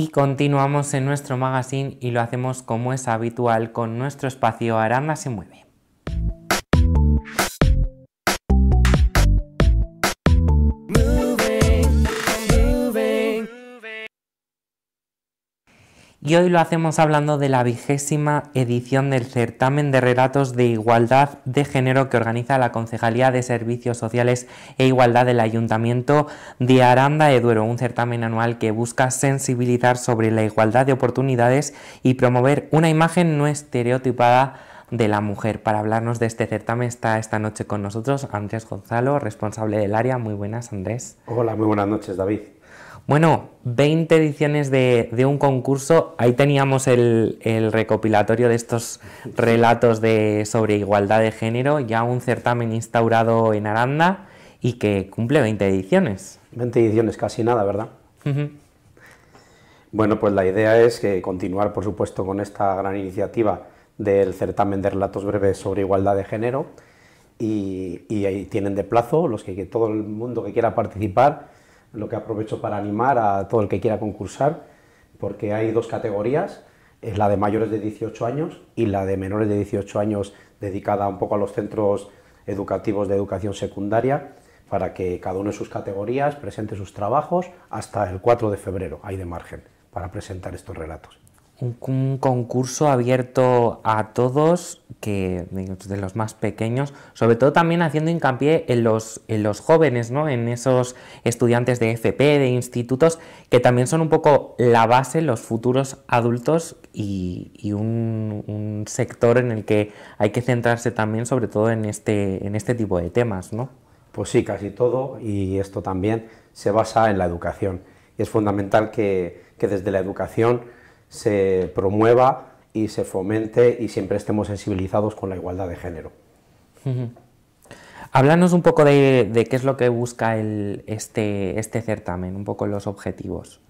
Y continuamos en nuestro magazine y lo hacemos como es habitual con nuestro espacio Aranda se mueve. y hoy lo hacemos hablando de la vigésima edición del certamen de relatos de igualdad de género que organiza la Concejalía de Servicios Sociales e Igualdad del Ayuntamiento de Aranda de Duero, un certamen anual que busca sensibilizar sobre la igualdad de oportunidades y promover una imagen no estereotipada de la mujer. Para hablarnos de este certamen está esta noche con nosotros Andrés Gonzalo, responsable del área. Muy buenas, Andrés. Hola, muy buenas noches, David. Bueno, 20 ediciones de, un concurso. Ahí teníamos el, recopilatorio de estos relatos de, sobre igualdad de género, ya un certamen instaurado en Aranda y que cumple 20 ediciones. 20 ediciones, casi nada, ¿verdad? Bueno, pues la idea es que continuar, por supuesto, con esta gran iniciativa del certamen de relatos breves sobre igualdad de género y, ahí tienen de plazo los que todo el mundo que quiera participar lo que aprovecho para animar a todo el que quiera concursar, porque hay dos categorías, es la de mayores de 18 años y la de menores de 18 años dedicada un poco a los centros educativos de educación secundaria, para que cada uno de sus categorías presente sus trabajos hasta el 4 de febrero, hay de margen, para presentar estos relatos un, concurso abierto a todos, que de los más pequeños, sobre todo también haciendo hincapié en los, jóvenes, ¿no? en esos estudiantes de FP, de institutos, que también son un poco la base, los futuros adultos y, un, sector en el que hay que centrarse también, sobre todo este, en este, tipo de temas. ¿no? Pues sí, casi todo, y esto también se basa en la educación. es fundamental que desde la educación se promueva y se fomente y siempre estemos sensibilizados con la igualdad de género. Háblanos un poco de, qué es lo que busca este, este certamen, un poco los objetivos.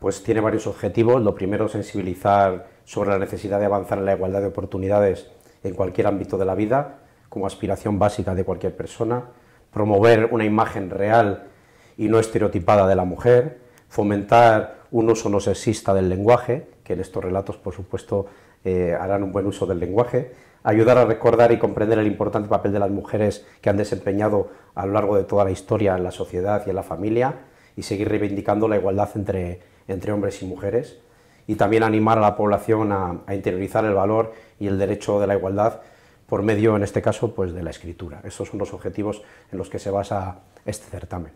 Pues tiene varios objetivos. Lo primero, sensibilizar sobre la necesidad de avanzar en la igualdad de oportunidades en cualquier ámbito de la vida, como aspiración básica de cualquier persona. Promover una imagen real y no estereotipada de la mujer. Fomentar un uso no sexista del lenguaje, que en estos relatos, por supuesto, eh, harán un buen uso del lenguaje, ayudar a recordar y comprender el importante papel de las mujeres que han desempeñado a lo largo de toda la historia en la sociedad y en la familia, y seguir reivindicando la igualdad entre, hombres y mujeres, y también animar a la población a, interiorizar el valor y el derecho de la igualdad por medio, en este caso, pues de la escritura. Estos son los objetivos en los que se basa este certamen.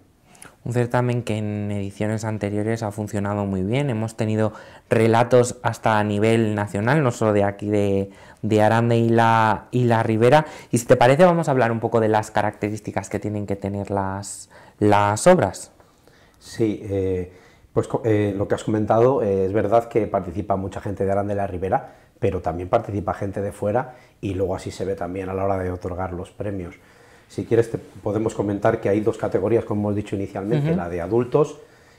Un certamen que en ediciones anteriores ha funcionado muy bien. Hemos tenido relatos hasta a nivel nacional, no solo de aquí de, de Arande y la, y Ribera. Y si te parece, vamos a hablar un poco de las características que tienen que tener las, obras. Sí, eh, pues eh, lo que has comentado eh, es verdad que participa mucha gente de Arande y la Ribera, pero también participa gente de fuera y luego así se ve también a la hora de otorgar los premios. Si quieres, podemos comentar que hay dos categorías, como hemos dicho inicialmente, la de adultos,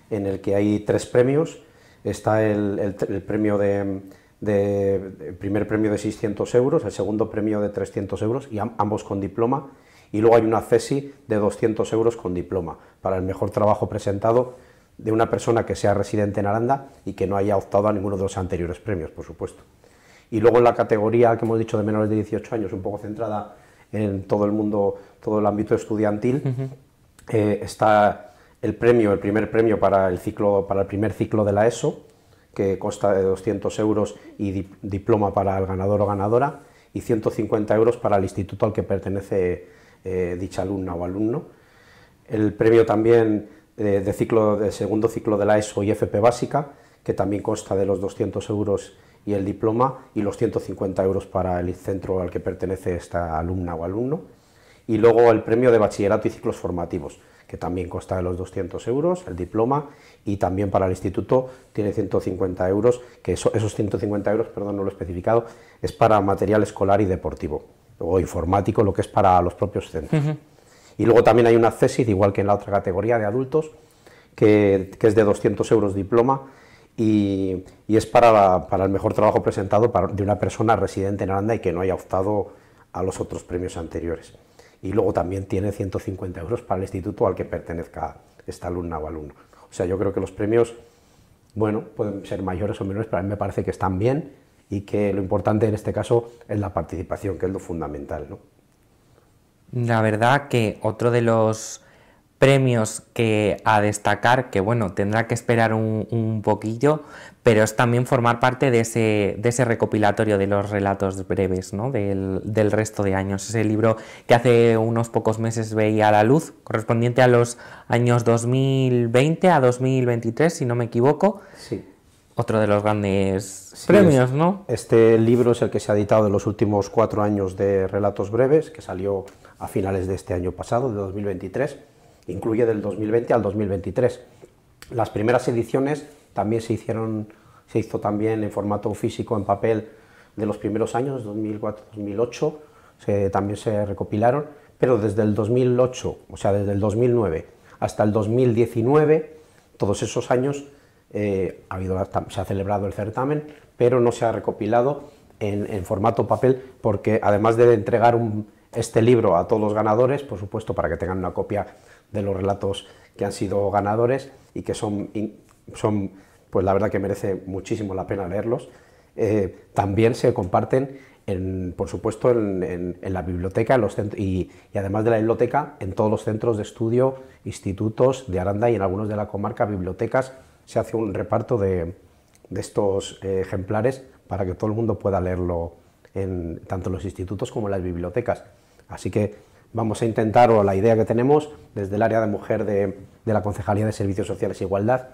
en el que hay tres premios. Está el, premio de, primer premio de 600 euros, el segundo premio de 300 euros, y ambos con diploma. Y luego hay una CESI de 200 euros con diploma, para el mejor trabajo presentado de una persona que sea residente en Aranda y que no haya optado a ninguno de los anteriores premios, por supuesto. Y luego en la categoría que hemos dicho de menores de 18 años, un poco centrada en todo el mundo todo el ámbito estudiantil. Eh, está el premio, el primer premio para el, ciclo, para el primer ciclo de la ESO, que consta de 200 euros y diploma para el ganador o ganadora, y 150 euros para el instituto al que pertenece eh, dicha alumna o alumno. El premio también eh, de ciclo, de segundo ciclo de la ESO y FP básica, que también consta de los 200 euros y el diploma, y los 150 euros para el centro al que pertenece esta alumna o alumno y luego el premio de bachillerato y ciclos formativos, que también consta de los 200 euros, el diploma, y también para el instituto tiene 150 euros, que esos 150 euros, perdón, no lo he especificado, es para material escolar y deportivo, o informático, lo que es para los propios centros. Y luego también hay una CESID, igual que en la otra categoría de adultos, que, es de 200 euros diploma, y, es para, el mejor trabajo presentado de una persona residente en Aranda y que no haya optado a los otros premios anteriores y luego también tiene 150 euros para el instituto al que pertenezca esta alumna o alumno. O sea, yo creo que los premios, bueno, pueden ser mayores o menores, pero a mí me parece que están bien y que lo importante en este caso es la participación, que es lo fundamental. ¿no? La verdad que otro de los premios que a destacar, que bueno, tendrá que esperar un, poquillo, pero es también formar parte de ese, de ese recopilatorio de los relatos breves ¿no? del, resto de años. el libro que hace unos pocos meses veía a la luz, correspondiente a los años 2020 a 2023, si no me equivoco. Sí. Otro de los grandes premios, ¿no? Este libro es el que se ha editado en los últimos cuatro años de relatos breves, que salió a finales de este año pasado, de 2023 incluye del 2020 al 2023. Las primeras ediciones también se hicieron, se hizo también en formato físico, en papel, de los primeros años, 2004-2008, también se recopilaron, pero desde el 2008, o sea, desde el 2009 hasta el 2019, todos esos años eh, ha habido, se ha celebrado el certamen, pero no se ha recopilado en, formato papel, porque además de entregar este libro a todos los ganadores, por supuesto, para que tengan una copia de los relatos que han sido ganadores y que son, son pues la verdad que merece muchísimo la pena leerlos. Eh, también se comparten, en, por supuesto, en, la biblioteca los y, y, además de la biblioteca, en todos los centros de estudio, institutos de Aranda y en algunos de la comarca, bibliotecas, se hace un reparto de, de estos eh, ejemplares para que todo el mundo pueda leerlo en tanto los institutos como las bibliotecas. Así que vamos a intentar, o la idea que tenemos desde el área de mujer de, la Concejalía de Servicios Sociales e Igualdad,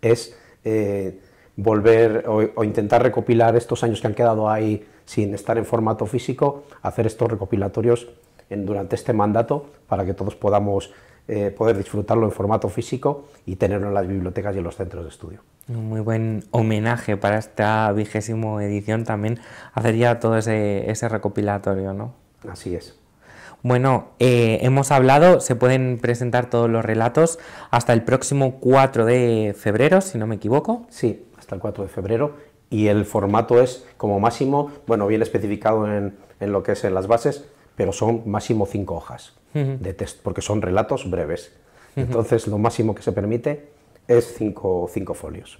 es eh, volver o, intentar recopilar estos años que han quedado ahí sin estar en formato físico, hacer estos recopilatorios durante este mandato para que todos podamos eh, poder disfrutarlo en formato físico y tenerlo en las bibliotecas y en los centros de estudio. Un muy buen homenaje para esta vigésima edición también hacer ya todo ese recopilatorio, ¿no? Así es. Bueno, eh, hemos hablado, se pueden presentar todos los relatos hasta el próximo 4 de febrero, si no me equivoco. Sí, hasta el 4 de febrero. Y el formato es como máximo, bueno, bien especificado en, lo que es en las bases, pero son máximo 5 hojas de texto, porque son relatos breves. Entonces, lo máximo que se permite es 5 folios.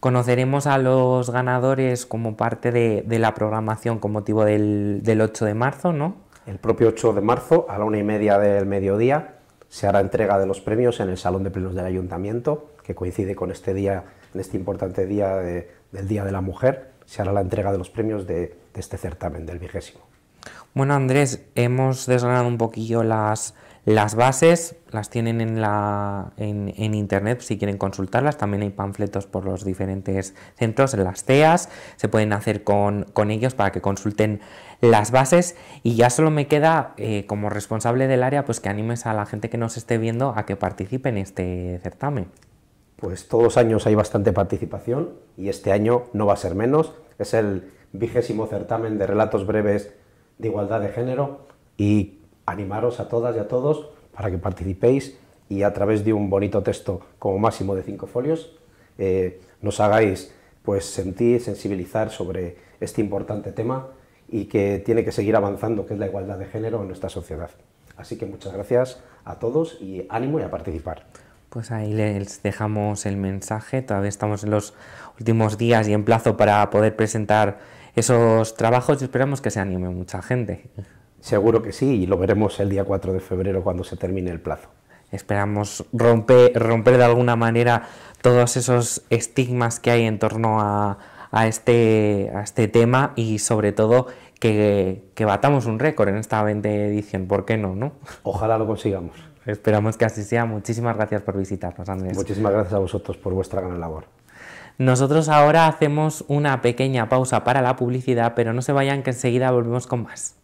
Conoceremos a los ganadores como parte de, la programación con motivo del, del 8 de marzo, ¿no? El propio 8 de marzo, a la una y media del mediodía, se hará entrega de los premios en el Salón de Plenos del Ayuntamiento, que coincide con este día, en este importante día del Día de la Mujer, se hará la entrega de los premios de, de este certamen, del vigésimo. Bueno, Andrés, hemos desgranado un poquillo las las bases las tienen en, la, en, internet si quieren consultarlas. También hay panfletos por los diferentes centros, las CEAS. Se pueden hacer con, ellos para que consulten las bases. Y ya solo me queda, eh, como responsable del área, pues que animes a la gente que nos esté viendo a que participe en este certamen. Pues todos los años hay bastante participación y este año no va a ser menos. Es el vigésimo certamen de relatos breves de igualdad de género y animaros a todas y a todos para que participéis y a través de un bonito texto como máximo de cinco folios eh, nos hagáis pues sentir, sensibilizar sobre este importante tema y que tiene que seguir avanzando, que es la igualdad de género en nuestra sociedad. Así que muchas gracias a todos y ánimo y a participar. Pues ahí les dejamos el mensaje. Todavía estamos en los últimos días y en plazo para poder presentar esos trabajos y esperamos que se anime mucha gente. Seguro que sí, y lo veremos el día 4 de febrero cuando se termine el plazo. Esperamos romper, romper de alguna manera todos esos estigmas que hay en torno a, este, a este tema y sobre todo que, batamos un récord en esta 20 edición. ¿Por qué no, no? Ojalá lo consigamos. Esperamos que así sea. Muchísimas gracias por visitarnos, Andrés. Muchísimas gracias a vosotros por vuestra gran labor. Nosotros ahora hacemos una pequeña pausa para la publicidad, pero no se vayan que enseguida volvemos con más.